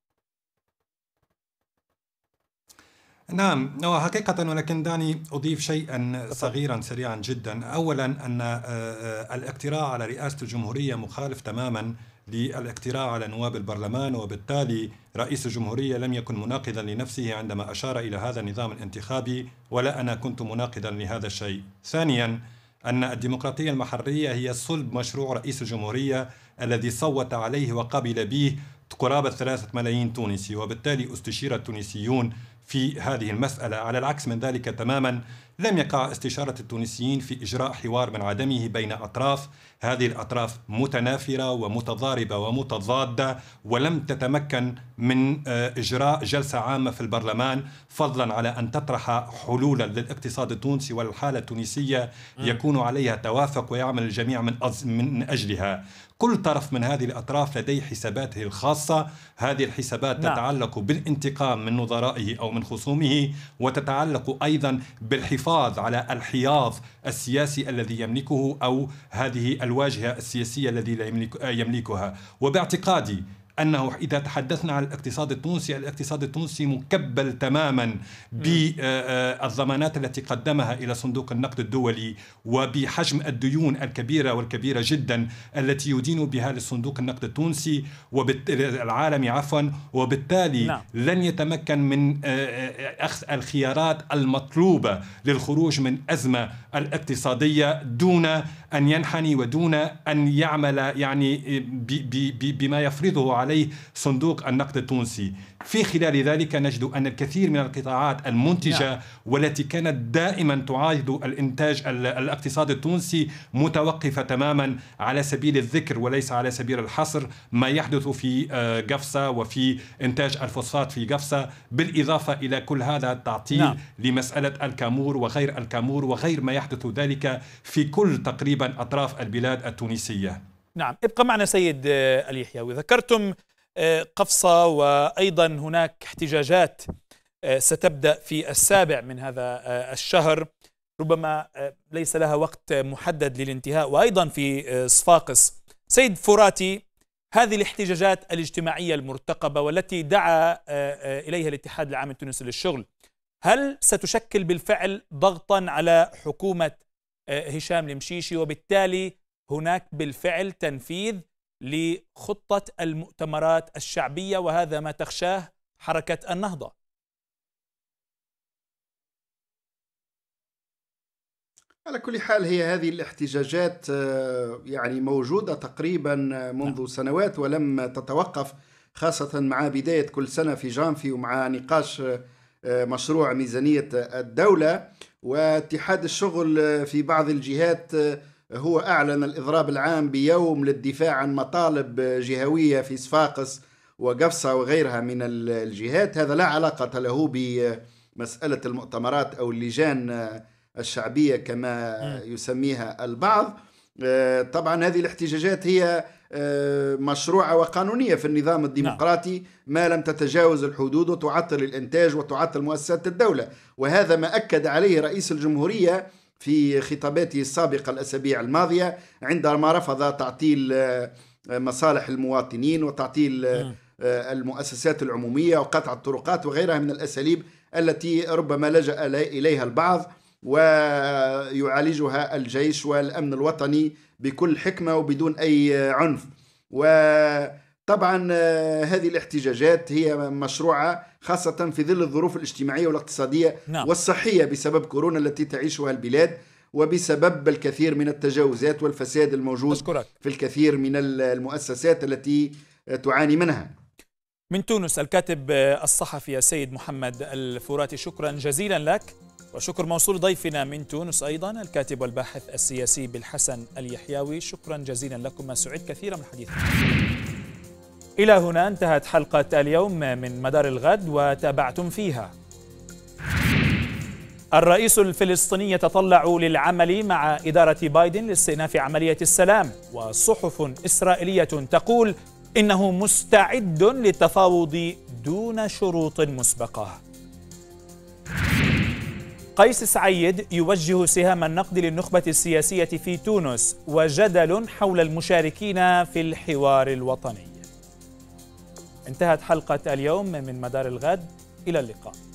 [SPEAKER 5] نعم حقيقة ولكن دعني أضيف شيئا صغيرا سريعا جدا أولا أن آه، آه، الاقتراع على رئاسة الجمهورية مخالف تماما للاقتراع على نواب البرلمان وبالتالي رئيس الجمهورية لم يكن مناقضا لنفسه عندما أشار إلى هذا النظام الانتخابي ولا أنا كنت مناقضا لهذا الشيء ثانيا أن الديمقراطية المحرية هي صلب مشروع رئيس الجمهورية الذي صوت عليه وقبل به قرابة ثلاثة ملايين تونسي وبالتالي استشير التونسيون في هذه المسألة على العكس من ذلك تماما لم يقع استشارة التونسيين في إجراء حوار من عدمه بين أطراف هذه الأطراف متنافرة ومتضاربة ومتضادة ولم تتمكن من آه، إجراء جلسة عامة في البرلمان فضلا على أن تطرح حلولا للاقتصاد التونسي والحالة التونسية يكون عليها توافق ويعمل الجميع من, أجلها كل طرف من هذه الأطراف لديه حساباته الخاصة هذه الحسابات نعم. تتعلق بالانتقام من نظرائه أو من خصومه وتتعلق أيضا بالحفاظ على الحياض السياسي الذي يملكه أو هذه الواجهة السياسية التي يملكها وباعتقادي انه اذا تحدثنا عن الاقتصاد التونسي، الاقتصاد التونسي مكبل تماما بالضمانات آه، آه، التي قدمها الى صندوق النقد الدولي وبحجم الديون الكبيره والكبيره جدا التي يدين بها للصندوق النقد التونسي والعالمي عفوا وبالتالي لا. نعم. لن يتمكن من آه، اخذ الخيارات المطلوبه للخروج من ازمه الاقتصاديه دون ان ينحني ودون ان يعمل يعني بما يفرضه عليه صندوق النقد التونسي في خلال ذلك نجد أن الكثير من القطاعات المنتجة نعم. والتي كانت دائما تعايد الإنتاج الاقتصاد التونسي متوقفة تماما على سبيل الذكر وليس على سبيل الحصر ما يحدث في آه، قفصة وفي إنتاج الفوسفات في قفصة بالإضافة إلى كل هذا التعطيل نعم. لمسألة الكامور وغير الكامور وغير ما يحدث ذلك في كل تقريبا أطراف البلاد التونسية
[SPEAKER 1] نعم ابقى معنا سيد آه، اليحيوي ذكرتم آه، قفصة وأيضا هناك احتجاجات آه، ستبدأ في السابع من هذا الشهر ربما ليس لها وقت محدد للانتهاء وأيضا في صفاقس سيد فراتي هذه الاحتجاجات الاجتماعية المرتقبة والتي دعا إليها الاتحاد العام التونسي للشغل هل ستشكل بالفعل ضغطا على حكومة هشام المشيشي وبالتالي هناك بالفعل تنفيذ لخطة المؤتمرات الشعبية وهذا ما تخشاه حركة النهضة على كل حال هي هذه
[SPEAKER 6] الاحتجاجات آه، يعني موجودة تقريبا آه، منذ نعم. سنوات ولم تتوقف خاصة مع بداية كل سنة في جانفي ومع نقاش آه، مشروع ميزانية الدولة واتحاد الشغل في بعض الجهات هو أعلن الإضراب العام بيوم للدفاع عن مطالب جهوية في صفاقس وقفصة وغيرها من الجهات هذا لا علاقة له بمسألة المؤتمرات أو اللجان الشعبية كما يسميها البعض آه، طبعا هذه الاحتجاجات هي آه، مشروعة وقانونية في النظام نعم. الديمقراطي ما لم تتجاوز الحدود وتعطل الإنتاج وتعطل مؤسسات الدولة وهذا ما أكد عليه رئيس الجمهورية في خطاباته السابقة الأسابيع الماضية عندما رفض تعطيل آه، آه، مصالح المواطنين وتعطيل آه، المؤسسات العمومية وقطع الطرقات وغيرها من الأساليب التي ربما لجأ إليها البعض ويعالجها الجيش والأمن الوطني بكل حكمة وبدون أي عنف و طبعا آه، هذه الاحتجاجات هي مشروعة خاصة في ظل الظروف الاجتماعية والاقتصادية نعم. والصحية بسبب كورونا التي تعيشها البلاد وبسبب الكثير من التجاوزات والفساد الموجود في الكثير من المؤسسات التي آه، تعاني منها
[SPEAKER 1] من تونس الكاتب آه، الصحفي السيد محمد الفراتي شكرا جزيلا لك وشكر موصول ضيفنا من تونس أيضا الكاتب والباحث السياسي بالحسن اليحياوي شكرا جزيلا لكم سعيد كثيرا من الحديث إلى هنا انتهت حلقة اليوم من مدار الغد وتابعتم فيها الرئيس الفلسطيني يتطلع للعمل مع إدارة بايدن لاستئناف عملية السلام وصحف إسرائيلية تقول إنه مستعد للتفاوض دون شروط مسبقة قيس سعيد يوجه سهام النقد للنخبة السياسية في تونس وجدل حول المشاركين في الحوار الوطني انتهت حلقة اليوم من مدار الغد إلى اللقاء